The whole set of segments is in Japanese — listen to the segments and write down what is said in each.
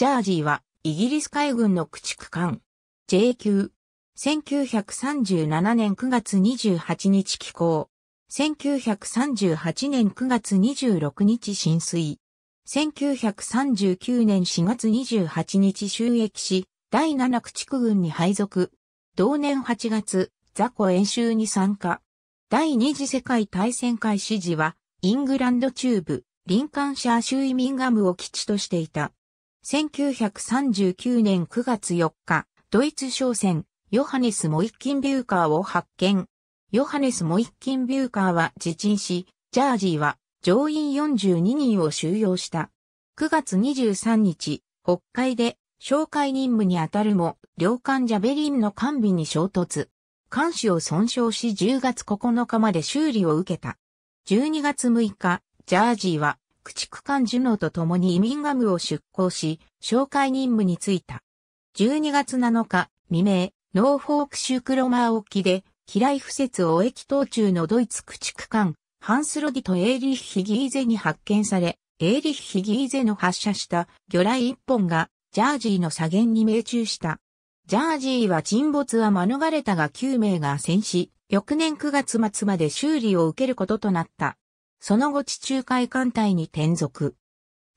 ジャージーは、イギリス海軍の駆逐艦。J 級。1937年9月28日寄港。1938年9月26日浸水。1939年4月28日収益し、第7駆逐軍に配属。同年8月、雑魚演習に参加。第二次世界大戦開始時は、イングランド中部、リンカンシャー州イミンガムを基地としていた。1939年9月4日、ドイツ商船、ヨハネス・モイッキンビューカーを発見。ヨハネス・モイッキンビューカーは自沈し、ジャージーは乗員42人を収容した。9月23日、北海で紹介任務に当たるも、領艦ジャベリンの艦尾に衝突。艦首を損傷し10月9日まで修理を受けた。12月6日、ジャージーは駆逐艦ジュノーと共に移民ガムを出港し、紹介任務に就いた。12月7日、未明、ノーフォーク州クロマー沖で、機雷不設を駅当中のドイツ駆逐艦、ハンスロディとエーリッヒギーゼに発見され、エーリッヒギーゼの発射した魚雷一本が、ジャージーの左舷に命中した。ジャージーは沈没は免れたが9名が戦死、翌年9月末まで修理を受けることとなった。その後地中海艦隊に転属。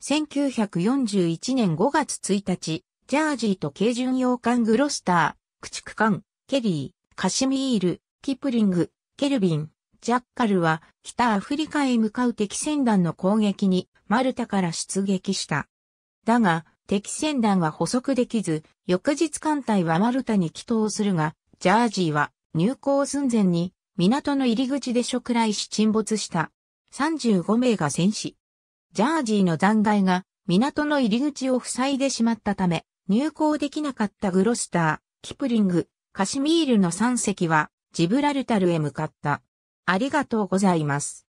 1941年5月1日、ジャージーと軽巡洋艦グロスター、駆逐艦、ケリー、カシミール、キプリング、ケルビン、ジャッカルは北アフリカへ向かう敵船団の攻撃にマルタから出撃した。だが、敵船団は捕捉できず、翌日艦隊はマルタに帰投するが、ジャージーは入港寸前に港の入り口で食いし沈没した。35名が戦死。ジャージーの残骸が港の入り口を塞いでしまったため、入港できなかったグロスター、キプリング、カシミールの3隻はジブラルタルへ向かった。ありがとうございます。